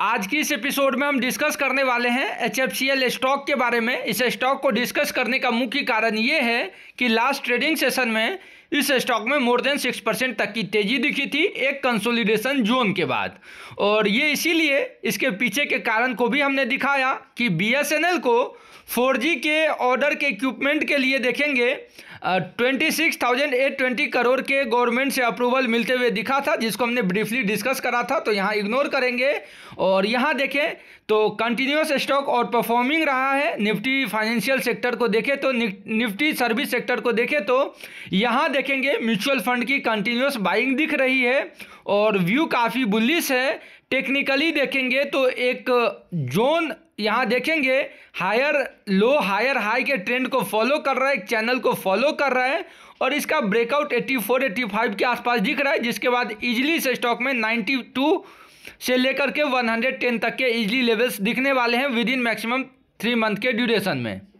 आज की इस एपिसोड में हम डिस्कस करने वाले हैं H F C L stock के बारे में इस स्टॉक को डिस्कस करने का मुख्य कारण ये है कि लास्ट ट्रेडिंग सेशन में इस स्टॉक में मोर देन सिक्स परसेंट तक की तेजी दिखी थी एक कंसोलिडेशन जोन के बाद और ये इसीलिए इसके पीछे के कारण को भी हमने दिखाया कि बीएसएनएल को 4G के ऑर्डर के इक्विपमेंट के लिए देखेंगे twenty six thousand eight twenty crore के गवर्नमेंट से अप्रूवल मिलते हुए दिखा था जिसको हमने ब्रीफली डिस्कस करा था तो यहाँ इग्नोर करेंगे और यहाँ देखें तो कंटिन्यूस स्टॉक और परफॉर्मिंग रहा है निफ्टी फाइनेंशियल सेक्टर को देखें तो निफ्टी सर्विस सेक्टर को देखें तो यहाँ देखेंगे म्यूचुअल फंड की कंटिन्यूस बाइंग दिख रही है और व्यू काफ़ी बुलिस है टेक्निकली देखेंगे तो एक जोन यहाँ देखेंगे हायर लो हायर हाई के ट्रेंड को फॉलो कर रहा है एक चैनल को फॉलो कर रहा है और इसका ब्रेकआउट 84 85 के आसपास दिख रहा है जिसके बाद इजली से स्टॉक में 92 से लेकर के 110 तक के इजली लेवल्स दिखने वाले हैं within maximum three month के ड्यूरेशन में